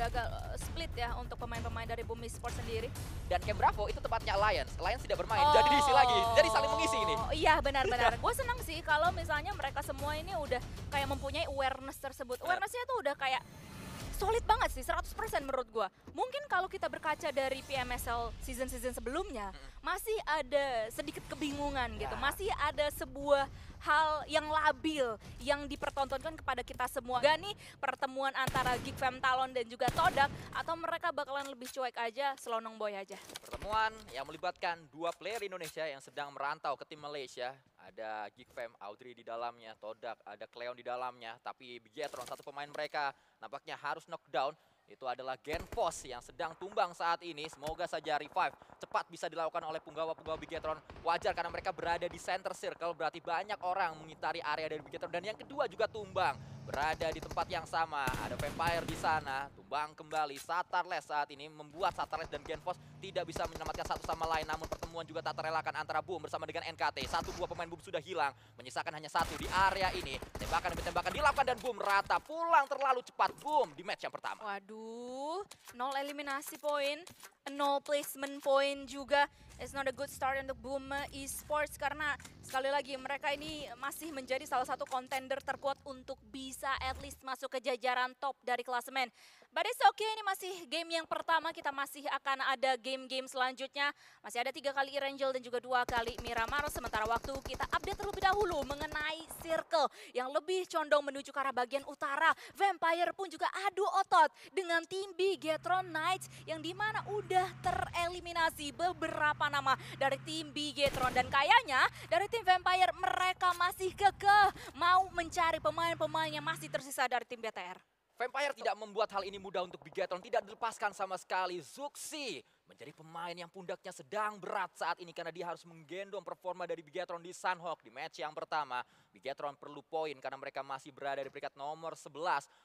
udah agak eh, split ya untuk pemain-pemain dari Bumi Sport sendiri. Dan Camp Bravo itu tempatnya Lions. Lions tidak bermain, oh. jadi diisi lagi. Oh. Jadi saling mengisi ini. Oh, iya benar-benar. Gue senang sih kalau misalnya mereka semua ini udah kayak mempunyai awareness tersebut. Awarenessnya tuh udah kayak solid banget sih 100% menurut gue. Mungkin kalau kita berkaca dari PMSL season-season sebelumnya masih ada sedikit kebingungan gitu. Ya. Masih ada sebuah hal yang labil yang dipertontonkan kepada kita semua. Gak nih pertemuan antara Geek Fam Talon dan juga Todak atau mereka bakalan lebih cuek aja, selonong boy aja. Pertemuan yang melibatkan dua player Indonesia yang sedang merantau ke tim Malaysia ada Geekfam, Audrey di dalamnya, Todak, ada Cleon di dalamnya, tapi Bigetron satu pemain mereka nampaknya harus knockdown. Itu adalah Genfos yang sedang tumbang saat ini. Semoga saja revive cepat bisa dilakukan oleh punggawa-punggawa Bigetron. Wajar karena mereka berada di center circle, berarti banyak orang mengitari area dari Bigetron. Dan yang kedua juga tumbang berada di tempat yang sama. Ada Vampire di sana, tumbang kembali. Satarles saat ini membuat Satarles dan Genfos tidak bisa menyelamatkan satu sama lain. Namun pertemuan juga tak terelakkan antara Boom bersama dengan NKT. Satu dua pemain Boom sudah hilang, menyisakan hanya satu di area ini. Tembakan demi tembakan dilakukan dan Boom rata pulang terlalu cepat. Boom di match yang pertama. Waduh, nol eliminasi poin no placement point juga. It's not a good start untuk Boom Esports karena sekali lagi mereka ini masih menjadi salah satu kontender terkuat untuk bisa at least masuk ke jajaran top dari klasemen. But it's okay, ini masih game yang pertama, kita masih akan ada game-game selanjutnya. Masih ada tiga kali Irangel dan juga dua kali Miramar. Sementara waktu kita update terlebih dahulu mengenai Circle yang lebih condong menuju ke arah bagian utara. Vampire pun juga adu otot dengan tim Bigetron Knights yang dimana udah sudah tereliminasi beberapa nama dari tim Bigetron dan kayaknya dari tim Vampire mereka masih kekeh mau mencari pemain-pemain yang masih tersisa dari tim BTR. Vampire tidak membuat hal ini mudah untuk Bigetron, tidak dilepaskan sama sekali. Zuxi menjadi pemain yang pundaknya sedang berat saat ini karena dia harus menggendong performa dari Bigetron di Sunhawk di match yang pertama. Bigetron perlu poin karena mereka masih berada di peringkat nomor 11.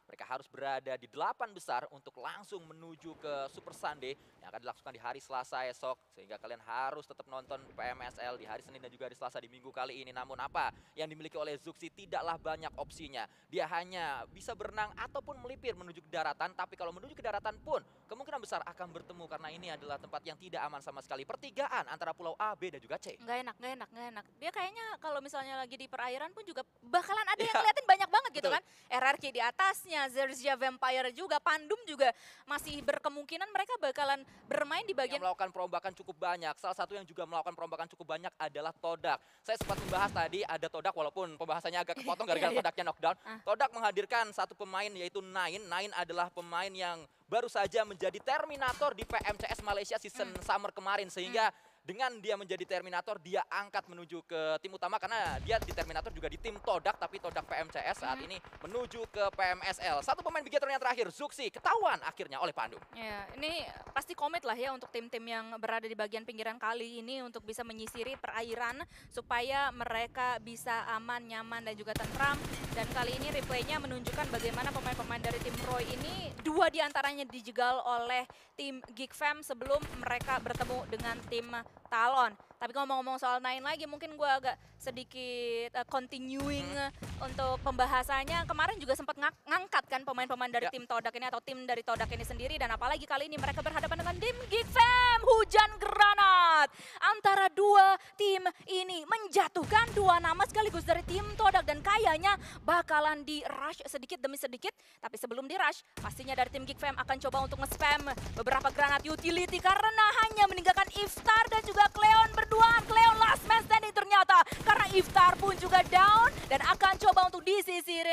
Mereka harus berada di delapan besar untuk langsung menuju ke Super Sunday yang akan dilakukan di hari Selasa esok. Sehingga kalian harus tetap nonton PMSL di hari Senin dan juga hari Selasa di minggu kali ini. Namun apa yang dimiliki oleh Zuxi tidaklah banyak opsinya. Dia hanya bisa berenang ataupun melipir menuju ke daratan. Tapi kalau menuju ke daratan pun kemungkinan besar akan bertemu karena ini adalah adalah tempat yang tidak aman sama sekali. Pertigaan antara pulau A, B, dan juga C. Nggak enak, nggak enak, nggak enak. Dia kayaknya kalau misalnya lagi di perairan pun juga bakalan ada yang iya. ngeliatin banyak banget gitu Betul. gitu kan. RRQ di atasnya, Zerzia Vampire juga, Pandum juga masih berkemungkinan mereka bakalan bermain di bagian... Yang melakukan perombakan cukup banyak. Salah satu yang juga melakukan perombakan cukup banyak adalah Todak. Saya sempat membahas tadi ada Todak walaupun pembahasannya agak kepotong gara-gara iya, iya. Todaknya knockdown. Ah. Todak menghadirkan satu pemain yaitu Nine. Nine adalah pemain yang baru saja menjadi terminator di PMCS Malaysia season hmm. summer kemarin sehingga hmm dengan dia menjadi Terminator, dia angkat menuju ke tim utama karena dia di Terminator juga di tim Todak, tapi Todak PMCS saat mm-hmm. ini menuju ke PMSL. Satu pemain Bigetron yang terakhir, Zuxi, ketahuan akhirnya oleh Pandu. Ya, ini pasti komit lah ya untuk tim-tim yang berada di bagian pinggiran kali ini untuk bisa menyisiri perairan supaya mereka bisa aman, nyaman, dan juga tentram. Dan kali ini replaynya menunjukkan bagaimana pemain-pemain dari tim Roy ini dua diantaranya dijegal oleh tim Geek Fam sebelum mereka bertemu dengan tim Talon. Tapi ngomong-ngomong soal Nain lagi, mungkin gue agak sedikit uh, continuing hmm. untuk pembahasannya. Kemarin juga sempat ng ngangkat kan pemain-pemain dari yeah. tim Todak ini atau tim dari Todak ini sendiri. Dan apalagi kali ini mereka berhadapan dengan tim Geek fam hujan granat. Antara dua tim ini menjatuhkan dua nama sekaligus dari tim Todak. Dan kayaknya bakalan di rush sedikit demi sedikit. Tapi sebelum di rush, pastinya dari tim Geek fam akan coba untuk nge-spam beberapa granat utility. Karena hanya meninggalkan Iftar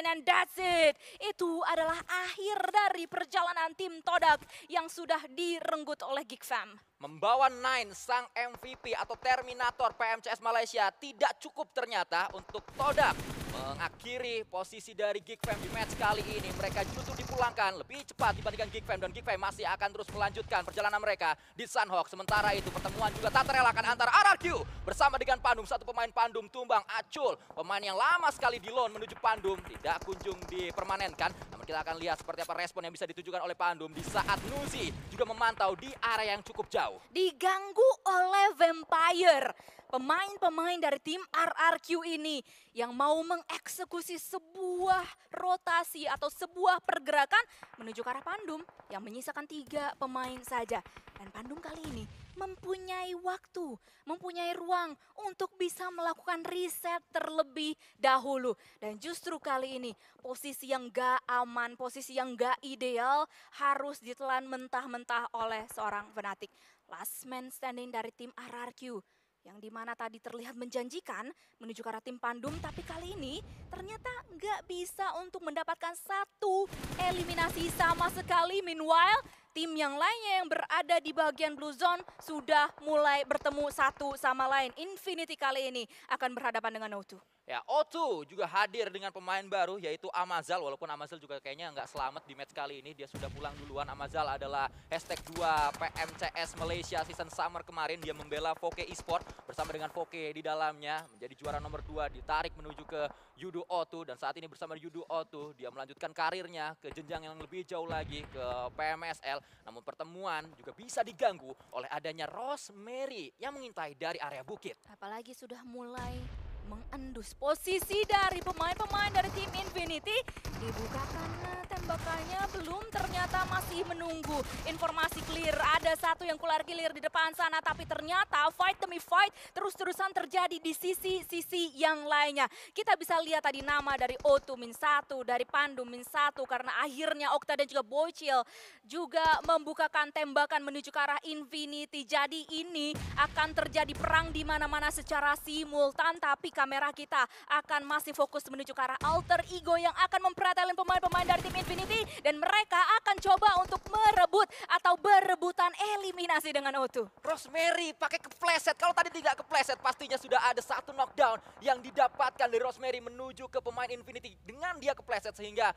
and that's it. It. adalah akhir dari perjalanan tim Todak yang sudah direnggut oleh Geek Fam. Membawa Nine, sang MVP atau Terminator PMCS Malaysia tidak cukup ternyata untuk Todak mengakhiri posisi dari Geek Fam di match kali ini. Mereka justru dipulangkan lebih cepat dibandingkan Geek Fam. dan Geek Fam masih akan terus melanjutkan perjalanan mereka di Sunhawk. Sementara itu pertemuan juga tak terelakkan antara RRQ bersama dengan Pandum. Satu pemain Pandum tumbang Acul. Pemain yang lama sekali di loan menuju Pandum tidak kunjung dipermanenkan. Kita akan lihat seperti apa respon yang bisa ditujukan oleh Pandum di saat Nuzi juga memantau di area yang cukup jauh. Diganggu oleh Vampire. Pemain-pemain dari tim RRQ ini yang mau mengeksekusi sebuah rotasi atau sebuah pergerakan menuju ke arah Pandum yang menyisakan tiga pemain saja. Dan Pandum kali ini mempunyai waktu, mempunyai ruang untuk bisa melakukan riset terlebih dahulu. Dan justru kali ini posisi yang gak aman, posisi yang gak ideal harus ditelan mentah-mentah oleh seorang fanatik. Last man standing dari tim RRQ yang dimana tadi terlihat menjanjikan menuju ke arah tim Pandum, tapi kali ini ternyata gak bisa untuk mendapatkan satu eliminasi sama sekali. Meanwhile, tim yang lainnya yang berada di bagian blue zone sudah mulai bertemu satu sama lain. Infinity kali ini akan berhadapan dengan O2. Ya, O2 juga hadir dengan pemain baru yaitu Amazal. Walaupun Amazal juga kayaknya nggak selamat di match kali ini. Dia sudah pulang duluan. Amazal adalah hashtag 2 PMCS Malaysia season summer kemarin. Dia membela Voke Esports bersama dengan Foke di dalamnya menjadi juara nomor dua ditarik menuju ke Yudo Otu dan saat ini bersama Yudo Otu dia melanjutkan karirnya ke jenjang yang lebih jauh lagi ke PMSL namun pertemuan juga bisa diganggu oleh adanya Rosemary yang mengintai dari area bukit apalagi sudah mulai mengendus posisi dari pemain-pemain dari tim Infinity dibukakan tembakannya belum ternyata masih menunggu informasi clear. Ada satu yang kular gilir di depan sana tapi ternyata fight demi fight terus-terusan terjadi di sisi-sisi yang lainnya. Kita bisa lihat tadi nama dari Otu Min satu dari Pandu Min 1 karena akhirnya Okta dan juga Bocil juga membukakan tembakan menuju ke arah Infinity. Jadi ini akan terjadi perang di mana-mana secara simultan tapi kamera kita akan masih fokus menuju ke arah Alter Ego yang akan memperhatikan pemain-pemain dari tim Infinity Infinity dan mereka akan coba untuk merebut atau berebutan eliminasi dengan O2. Rosemary pakai kepleset. Kalau tadi tidak kepleset pastinya sudah ada satu knockdown yang didapatkan dari Rosemary menuju ke pemain Infinity dengan dia kepleset sehingga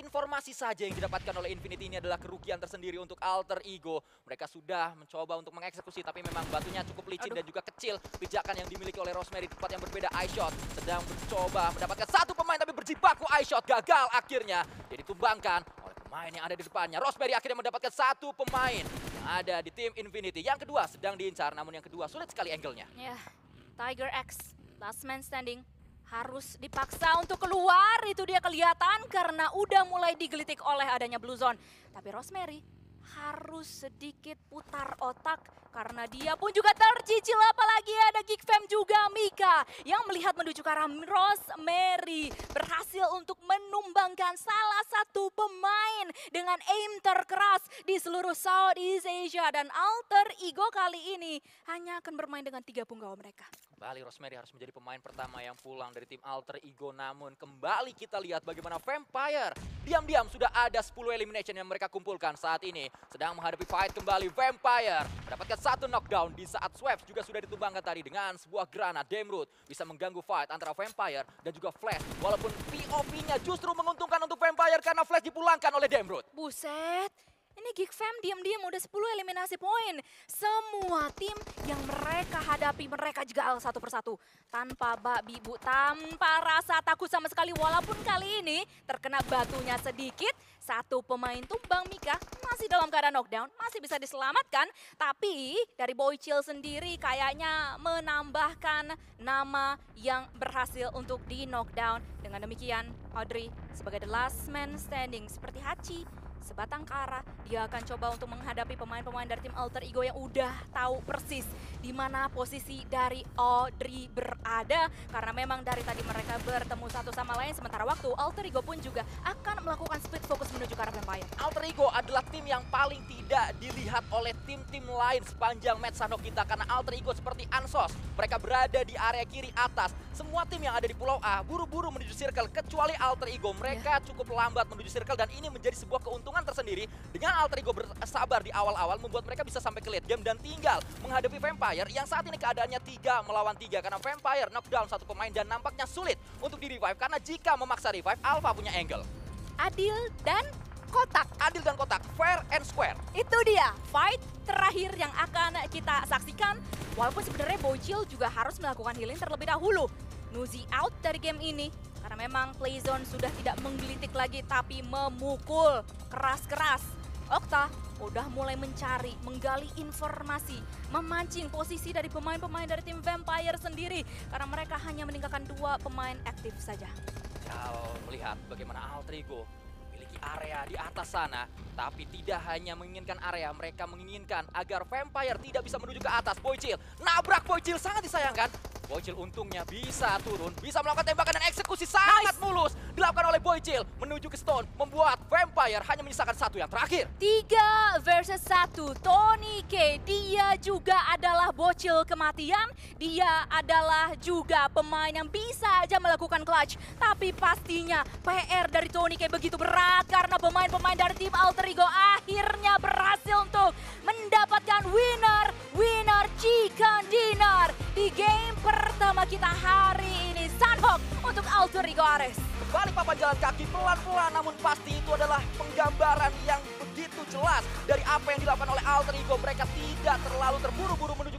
informasi saja yang didapatkan oleh Infinity ini adalah kerugian tersendiri untuk alter ego. Mereka sudah mencoba untuk mengeksekusi tapi memang batunya cukup licin Aduh. dan juga kecil. Pijakan yang dimiliki oleh Rosemary di tempat yang berbeda shot. sedang mencoba mendapatkan satu pemain tapi berjibaku shot gagal akhirnya. Jadi tumbangkan oleh pemain yang ada di depannya. Rosemary akhirnya mendapatkan satu pemain yang ada di tim Infinity. Yang kedua sedang diincar namun yang kedua sulit sekali angle-nya. yeah. Tiger X, last man standing, harus dipaksa untuk keluar. Itu dia kelihatan karena udah mulai digelitik oleh adanya Blue Zone. Tapi Rosemary harus sedikit putar otak karena dia pun juga tercicil apalagi ada Geek Fam juga Mika yang melihat menuju ke arah Rosemary berhasil untuk menumbangkan salah satu pemain dengan aim terkeras di seluruh Southeast Asia dan Alter Ego kali ini hanya akan bermain dengan tiga punggawa mereka. Kembali Rosemary harus menjadi pemain pertama yang pulang dari tim Alter Ego. Namun kembali kita lihat bagaimana Vampire diam-diam sudah ada 10 elimination yang mereka kumpulkan saat ini. Sedang menghadapi fight kembali Vampire. Mendapatkan satu knockdown di saat Swift juga sudah ditumbangkan tadi dengan sebuah granat Demrut. Bisa mengganggu fight antara Vampire dan juga Flash. Walaupun POV-nya justru menguntungkan untuk Vampire karena Flash dipulangkan oleh Demrut. Buset, ini Geek Fam diam-diam udah 10 eliminasi poin. Semua tim yang mereka hadapi, mereka juga al satu persatu. Tanpa babi bu, tanpa rasa takut sama sekali. Walaupun kali ini terkena batunya sedikit. Satu pemain tumbang Mika masih dalam keadaan knockdown, masih bisa diselamatkan. Tapi dari Boy Chill sendiri kayaknya menambahkan nama yang berhasil untuk di knockdown. Dengan demikian Audrey sebagai the last man standing seperti Hachi sebatang kara. Dia akan coba untuk menghadapi pemain-pemain dari tim Alter Ego yang udah tahu persis di mana posisi dari Audrey berada. Karena memang dari tadi mereka bertemu satu sama lain. Sementara waktu Alter Ego pun juga akan melakukan split fokus menuju ke arah Vampire. Alter Ego adalah tim yang paling tidak dilihat oleh tim-tim lain sepanjang match Sano kita. Karena Alter Ego seperti Ansos. Mereka berada di area kiri atas. Semua tim yang ada di Pulau A buru-buru menuju circle. Kecuali Alter Ego. Mereka yeah. cukup lambat menuju circle dan ini menjadi sebuah keuntungan keuntungan tersendiri dengan alter ego bersabar di awal-awal membuat mereka bisa sampai ke late game dan tinggal menghadapi Vampire yang saat ini keadaannya tiga melawan tiga karena Vampire knockdown satu pemain dan nampaknya sulit untuk di revive karena jika memaksa revive Alpha punya angle. Adil dan kotak. Adil dan kotak, fair and square. Itu dia fight terakhir yang akan kita saksikan. Walaupun sebenarnya Bocil juga harus melakukan healing terlebih dahulu. Nuzi out dari game ini. Karena memang Playzone sudah tidak menggelitik lagi tapi memukul keras-keras. Okta udah mulai mencari, menggali informasi, memancing posisi dari pemain-pemain dari tim Vampire sendiri. Karena mereka hanya meninggalkan dua pemain aktif saja. Kalau melihat bagaimana Altrigo memiliki area di atas sana, tapi tidak hanya menginginkan area, mereka menginginkan agar Vampire tidak bisa menuju ke atas. Boycil. nabrak Boycil sangat disayangkan. Boycil untungnya bisa turun, bisa melakukan tembakan dan eksekusi menuju ke Stone, membuat Vampire hanya menyisakan satu yang terakhir. Tiga versus satu, Tony K. Dia juga adalah bocil kematian, dia adalah juga pemain yang bisa aja melakukan clutch. Tapi pastinya PR dari Tony K begitu berat karena pemain-pemain dari tim Alter Ego akhirnya berhasil untuk mendapatkan winner, winner chicken dinner di game pertama kita hari ini. Sanhok untuk Alter Ego Ares. Kembali papan jalan kaki pelan-pelan namun pasti itu adalah penggambaran yang begitu jelas dari apa yang dilakukan oleh Alter Ego. Mereka tidak terlalu terburu-buru menuju